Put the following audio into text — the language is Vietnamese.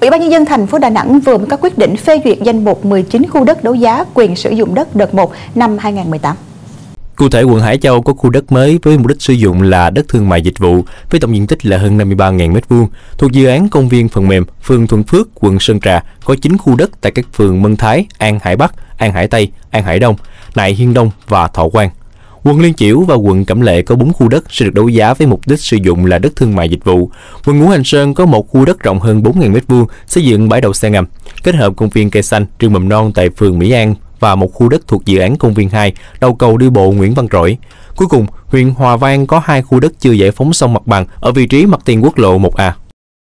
Ủy ban nhân dân thành phố Đà Nẵng vừa có quyết định phê duyệt danh mục 19 khu đất đấu giá quyền sử dụng đất đợt 1 năm 2018. Cụ thể, quận Hải Châu có khu đất mới với mục đích sử dụng là đất thương mại dịch vụ với tổng diện tích là hơn 53.000 m2 thuộc dự án công viên phần mềm phường Thuận Phước, quận Sơn Trà có 9 khu đất tại các phường Mân Thái, An Hải Bắc, An Hải Tây, An Hải Đông, Nại Hiên Đông và Thọ Quang. Quận Liên Chiểu và quận Cẩm Lệ có 4 khu đất sẽ được đấu giá với mục đích sử dụng là đất thương mại dịch vụ. Quận Ngũ Hành Sơn có một khu đất rộng hơn 4.000 m2 xây dựng bãi đậu xe ngầm, kết hợp công viên cây xanh, trường mầm non tại phường Mỹ An và một khu đất thuộc dự án công viên 2, đầu cầu đi bộ Nguyễn Văn Trỗi. Cuối cùng, huyện Hòa Vang có hai khu đất chưa giải phóng xong mặt bằng ở vị trí mặt tiền quốc lộ 1A.